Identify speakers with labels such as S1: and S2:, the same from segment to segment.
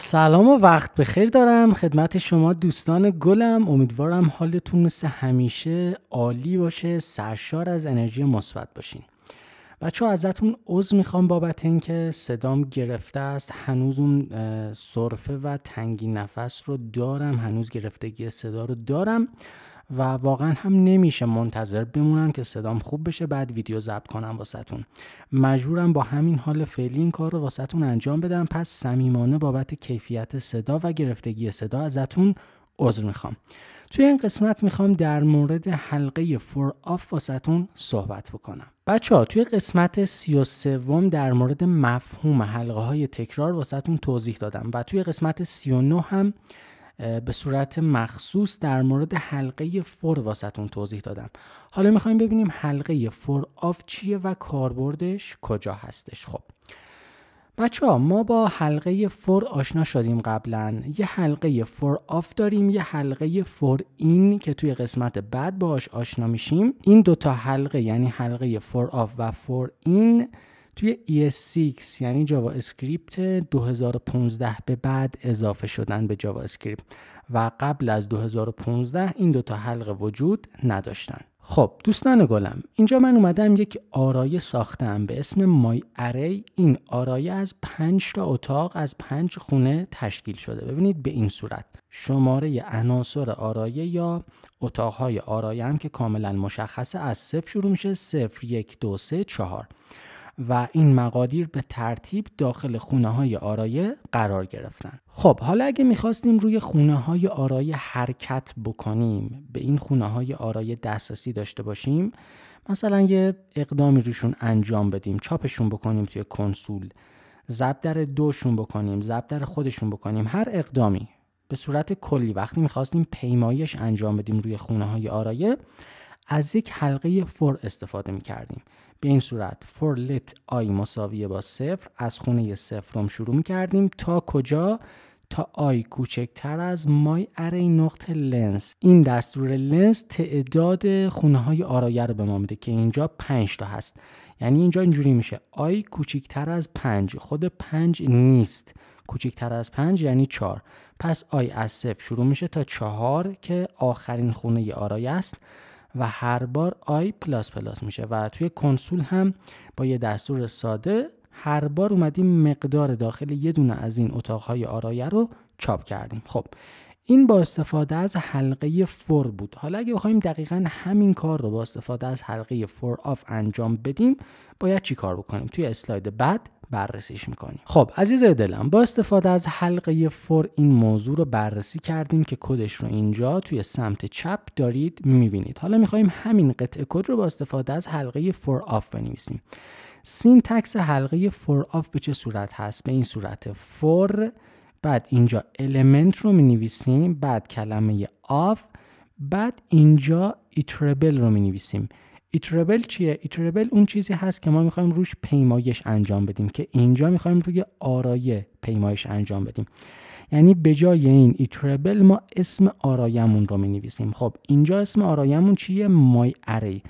S1: سلام و وقت بخیر دارم خدمت شما دوستان گلم امیدوارم حالتون مثل همیشه عالی باشه سرشار از انرژی مثبت باشین بچه ها ازتون عضو میخوام بابت اینکه صدام گرفته است هنوز اون صرفه و تنگی نفس رو دارم هنوز گرفتگی صدا رو دارم و واقعا هم نمیشه منتظر بمونم که صدام خوب بشه بعد ویدیو ضبط کنم واسهتون مجبورم با همین حال فعلی این کار رو واسهتون انجام بدم پس صمیمانه بابت کیفیت صدا و گرفتگی صدا ازتون عذر میخوام توی این قسمت میخوام در مورد حلقه فور آف واسهتون صحبت بکنم بچه ها توی قسمت سی و سوم در مورد مفهوم حلقه های تکرار واسهتون توضیح دادم و توی قسمت سی و هم به صورت مخصوص در مورد حلقه فور واسطون توضیح دادم حالا میخوایم ببینیم حلقه فور آف چیه و کاربردش کجا هستش خب بچه ها ما با حلقه فور آشنا شدیم قبلا یه حلقه فور آف داریم یه حلقه فور این که توی قسمت بعد باهاش آشنا میشیم این دوتا حلقه یعنی حلقه فور آف و فور این توی ES6 یعنی جاوا اسکریپت 2015 به بعد اضافه شدن به جاوا اسکریپت و قبل از 2015 این دوتا حلقه وجود نداشتن خب دوستان گلم اینجا من اومدم یک آرایه ساختم به اسم مای اری این آرایه از پنج تا اتاق از پنج خونه تشکیل شده ببینید به این صورت شماره عناصر آرایه یا اتاقهای آرایه هم که کاملا مشخصه از صفر شروع میشه صفر یک دو سه چهار و این مقادیر به ترتیب داخل خونه های آرایه قرار گرفتن خب حالا اگه میخواستیم روی خونه های آرایه حرکت بکنیم به این خونه های آرایه دسترسی داشته باشیم مثلا یه اقدامی روشون انجام بدیم چاپشون بکنیم توی کنسول ضبط در دوشون بکنیم ضبط در خودشون بکنیم هر اقدامی به صورت کلی وقتی میخواستیم پیمایش انجام بدیم روی خونه های آرایه از یک حلقه فور استفاده میکردیم به این صورت for let i مساویه با صفر از خونه صفرم شروع می کردیم تا کجا تا آی کوچکتر از مای اره نقطه لنز. این دستور لنز تعداد خونه های آرایه رو به ما میده که اینجا 5 تا هست یعنی اینجا اینجوری میشه آی کوچکتر از 5 خود 5 نیست کوچکتر از 5 یعنی 4 پس آی از 0 شروع میشه تا 4 که آخرین خونه آرایه است و هر بار آی پلاس پلاس میشه و توی کنسول هم با یه دستور ساده هر بار اومدیم مقدار داخل یه دونه از این اتاقهای آرایه رو چاپ کردیم خب این با استفاده از حلقه فور بود حالا اگه بخوایم دقیقا همین کار رو با استفاده از حلقه فور آف انجام بدیم باید چی کار بکنیم توی اسلاید بعد بررسیش میکنیم خب عزیز دلم با استفاده از حلقه فور این موضوع رو بررسی کردیم که کدش رو اینجا توی سمت چپ دارید میبینید حالا میخوایم همین قطعه کد رو با استفاده از حلقه فور آف بنویسیم سینتکس حلقه فور آف به چه صورت هست به این صورت فور بعد اینجا element رو می نویسیم بعد کلمه آف بعد اینجا ایتربل رو می نویسیم ایتربل چیه ایتربل اون چیزی هست که ما میخوایم روش پیمایش انجام بدیم که اینجا میخوایم روی آرایه پیمایش انجام بدیم یعنی به جای این ایتربل ما اسم آرایمون رو مینویسیم خب اینجا اسم آرایمون چیه مای اری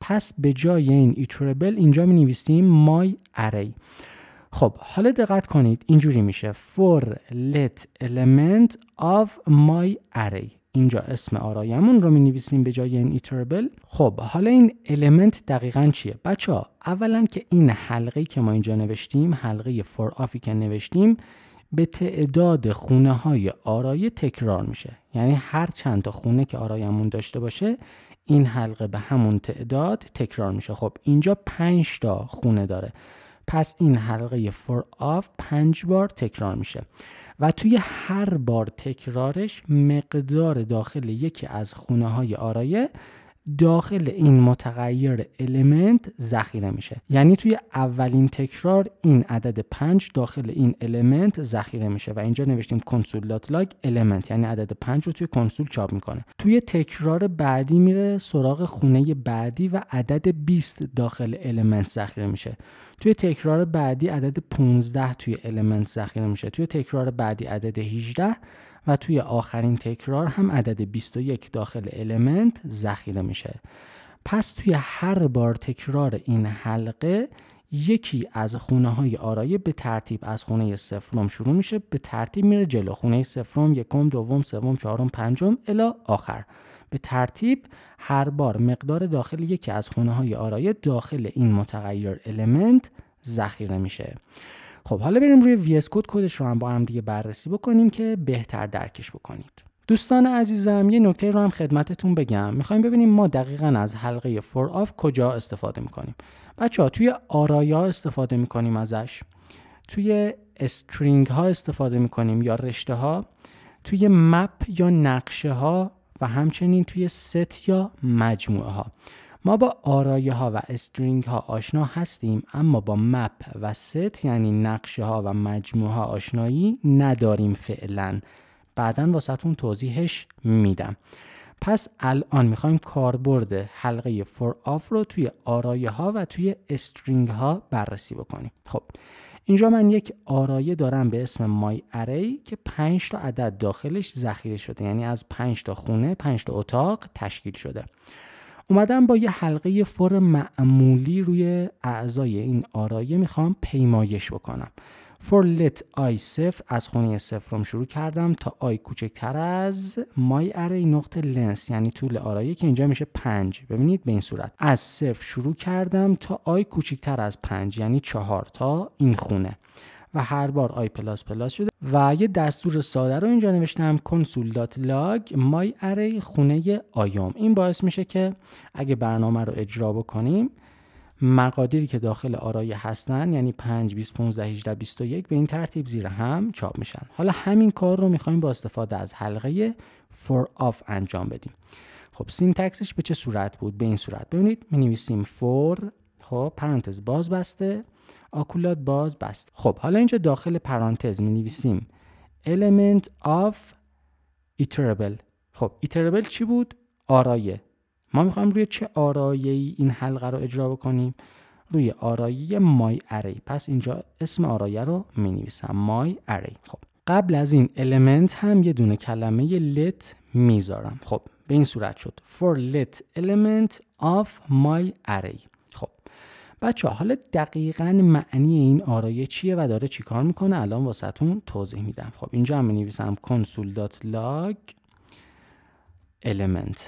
S1: پس به جای این ایتربل اینجا مینویسیم مای اری خب حالا دقت کنید اینجوری میشه for let element of my array اینجا اسم آرایمون رو می نویسیم به جای این ایتربل خب حالا این المنت دقیقا چیه بچه ها اولا که این حلقه که ما اینجا نوشتیم حلقه فور آفی که نوشتیم به تعداد خونه های آرایه تکرار میشه یعنی هر چند تا خونه که آرایمون داشته باشه این حلقه به همون تعداد تکرار میشه خب اینجا 5 تا خونه داره پس این حلقه فور آف پنج بار تکرار میشه و توی هر بار تکرارش مقدار داخل یکی از خونه های آرایه داخل این متغیر المنت ذخیره میشه یعنی توی اولین تکرار این عدد 5 داخل این المنت ذخیره میشه و اینجا نوشتیم کنسول دات یعنی عدد 5 رو توی کنسول چاپ میکنه توی تکرار بعدی میره سراغ خونه بعدی و عدد 20 داخل المنت ذخیره میشه توی تکرار بعدی عدد 15 توی المنت ذخیره میشه توی تکرار بعدی عدد 18 و توی آخرین تکرار هم عدد 21 داخل المنت ذخیره میشه پس توی هر بار تکرار این حلقه یکی از خونه های آرایه به ترتیب از خونه سفرم شروع میشه به ترتیب میره جلو خونه سفرم یکم دوم سوم چهارم پنجم الا آخر به ترتیب هر بار مقدار داخل یکی از خونه های آرایه داخل این متغیر المنت ذخیره میشه خب حالا بریم روی اس کد کدش رو هم با هم دیگه بررسی بکنیم که بهتر درکش بکنید دوستان عزیزم یه نکته رو هم خدمتتون بگم میخوایم ببینیم ما دقیقا از حلقه فور آف کجا استفاده میکنیم بچه ها توی آرایا استفاده میکنیم ازش توی استرینگ ها استفاده میکنیم یا رشته ها توی مپ یا نقشه ها و همچنین توی ست یا مجموعه ها ما با آرایه ها و استرینگ ها آشنا هستیم اما با مپ و ست یعنی نقشه ها و مجموعه ها آشنایی نداریم فعلا بعدا واسهتون توضیحش میدم پس الان میخوایم کاربرد حلقه فور آف رو توی آرایه ها و توی استرینگ ها بررسی بکنیم خب اینجا من یک آرایه دارم به اسم مای اری که 5 تا عدد داخلش ذخیره شده یعنی از 5 تا خونه 5 تا اتاق تشکیل شده اومدم با یه حلقه فر معمولی روی اعضای این آرایه میخوام پیمایش بکنم فور لت آی صفر از خونه صفرم شروع کردم تا آی کوچکتر از مای اری نقطه لنس یعنی طول آرایه که اینجا میشه پنج ببینید به این صورت از صفر شروع کردم تا آی کوچکتر از پنج یعنی چهار تا این خونه و هر بار آی پلاس پلاس شده و یه دستور ساده رو اینجا نوشتم کنسول my لاگ مای اری خونه آیوم این باعث میشه که اگه برنامه رو اجرا بکنیم مقادیری که داخل آرای هستن یعنی 5 20 15 18 21 به این ترتیب زیر هم چاپ میشن حالا همین کار رو میخوایم با استفاده از حلقه for off انجام بدیم خب سینتکسش به چه صورت بود به این صورت ببینید می نویسیم for خب پرانتز باز بسته آکولات باز بست خب حالا اینجا داخل پرانتز می نویسیم element of iterable خب iterable چی بود آرایه ما میخوایم روی چه آرایه ای این حلقه رو اجرا بکنیم روی آرایه مای اری پس اینجا اسم آرایه رو می نویسم مای اری خب قبل از این element هم یه دونه کلمه یه let میذارم خب به این صورت شد for let element of my array بچه حالا دقیقا معنی این آرایه چیه و داره چیکار میکنه الان واسهتون توضیح میدم خب اینجا هم مینویسم کنسول element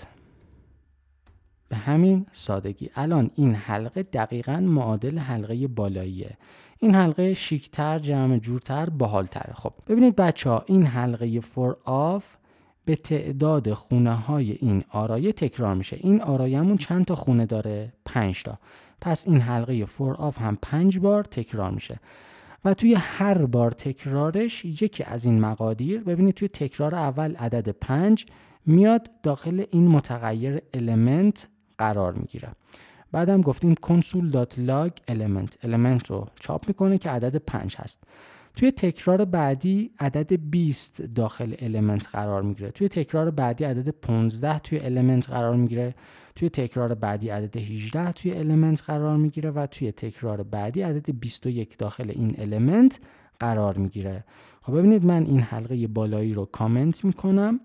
S1: به همین سادگی الان این حلقه دقیقا معادل حلقه بالاییه این حلقه شیکتر جمع جورتر بحالتره خب ببینید بچه ها این حلقه for of به تعداد خونه های این آرایه تکرار میشه این آرایمون چند تا خونه داره پنج تا پس این حلقه فور آف هم پنج بار تکرار میشه و توی هر بار تکرارش یکی از این مقادیر ببینید توی تکرار اول عدد پنج میاد داخل این متغیر element قرار میگیره بعدم گفتیم console.log element element رو چاپ میکنه که عدد پنج هست توی تکرار بعدی عدد 20 داخل المنت قرار میگیره توی تکرار بعدی عدد 15 توی المنت قرار میگیره توی تکرار بعدی عدد 18 توی المنت قرار میگیره و توی تکرار بعدی عدد 21 داخل این المنت قرار میگیره خب ببینید من این حلقه بالایی رو کامنت میکنم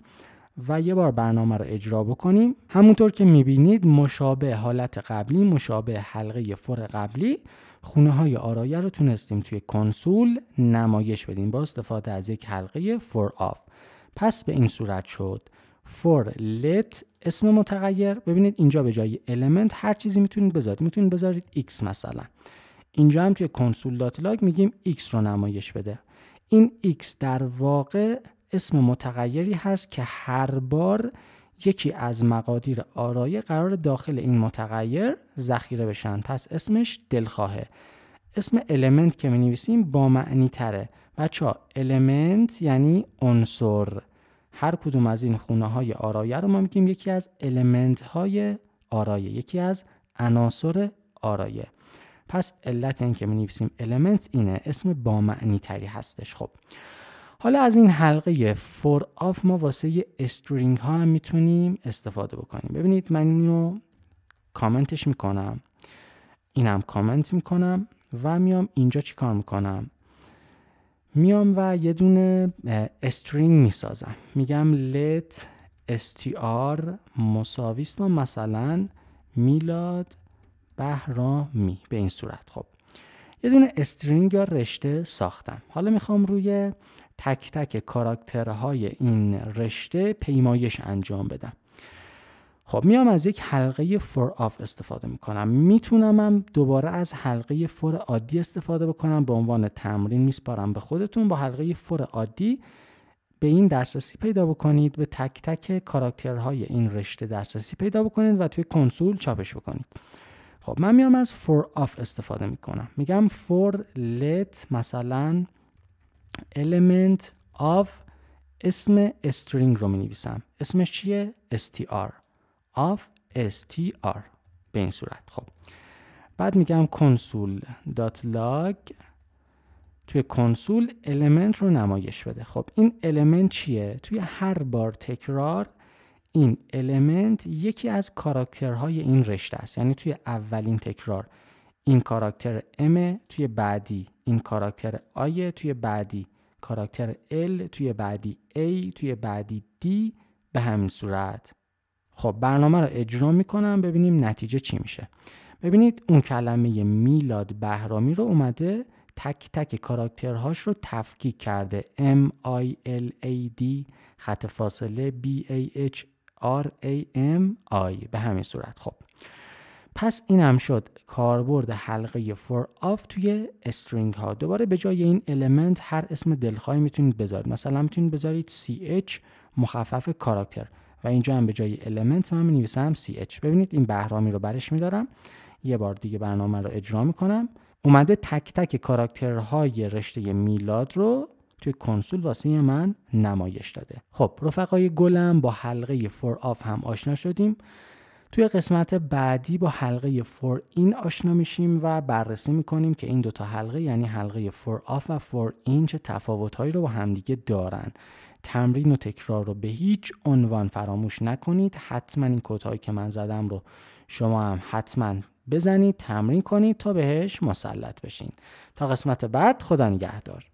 S1: و یه بار برنامه رو اجرا بکنیم همونطور که میبینید مشابه حالت قبلی مشابه حلقه فور قبلی خونه های آرایه رو تونستیم توی کنسول نمایش بدیم با استفاده از یک حلقه for of پس به این صورت شد for let اسم متغیر ببینید اینجا به جای element هر چیزی میتونید بذارید میتونید بذارید x مثلا اینجا هم توی کنسول دات میگیم x رو نمایش بده این x در واقع اسم متغیری هست که هر بار یکی از مقادیر آرایه قرار داخل این متغیر ذخیره بشن پس اسمش دلخواهه اسم المنت که می نویسیم با معنی تره بچه ها المنت یعنی عنصر هر کدوم از این خونه های آرایه رو ما میگیم یکی از المنت های آرایه یکی از عناصر آرایه پس علت که می نویسیم المنت اینه اسم با معنی تری هستش خب حالا از این حلقه فور آف ما واسه استرینگ ها هم میتونیم استفاده بکنیم ببینید من اینو کامنتش میکنم اینم کامنت میکنم و میام اینجا چی کار میکنم میام و یه دونه استرینگ میسازم میگم let str مساویست ما مثلا میلاد می. به این صورت خب یه دونه استرینگ یا رشته ساختم حالا میخوام روی تک تک کاراکترهای این رشته پیمایش انجام بدم خب میام از یک حلقه فور آف استفاده میکنم میتونمم دوباره از حلقه فور عادی استفاده بکنم به عنوان تمرین میسپارم به خودتون با حلقه فور عادی به این دسترسی پیدا بکنید به تک تک کاراکترهای این رشته دسترسی پیدا بکنید و توی کنسول چاپش بکنید خب من میام از فور آف استفاده میکنم میگم فور لت مثلا element of اسم string رو می نویسم اسمش چیه؟ str of str به این صورت خب بعد میگم کنسول توی کنسول element رو نمایش بده خب این element چیه؟ توی هر بار تکرار این element یکی از کاراکترهای این رشته است یعنی توی اولین تکرار این کاراکتر M توی بعدی این کاراکتر آیه توی بعدی کاراکتر L توی بعدی A توی بعدی D به همین صورت خب برنامه رو اجرا میکنم ببینیم نتیجه چی میشه ببینید اون کلمه میلاد بهرامی رو اومده تک تک کاراکترهاش رو تفکیک کرده M I L A D خط فاصله B A H R A M I به همین صورت خب پس این هم شد کاربرد حلقه for of توی استرینگ ها دوباره به جای این المنت هر اسم دلخواهی میتونید بذارید مثلا میتونید بذارید ch مخفف کاراکتر و اینجا هم به جای المنت من مینویسم ch ببینید این بهرامی رو برش میدارم یه بار دیگه برنامه رو اجرا میکنم اومده تک تک کاراکترهای رشته میلاد رو توی کنسول واسه من نمایش داده خب رفقای گلم با حلقه for of هم آشنا شدیم توی قسمت بعدی با حلقه فور این آشنا میشیم و بررسی میکنیم که این دوتا حلقه یعنی حلقه فور آف و فور این چه تفاوتهایی رو با همدیگه دارن تمرین و تکرار رو به هیچ عنوان فراموش نکنید حتما این کدهایی که من زدم رو شما هم حتما بزنید تمرین کنید تا بهش مسلط بشین تا قسمت بعد خدا نگهدار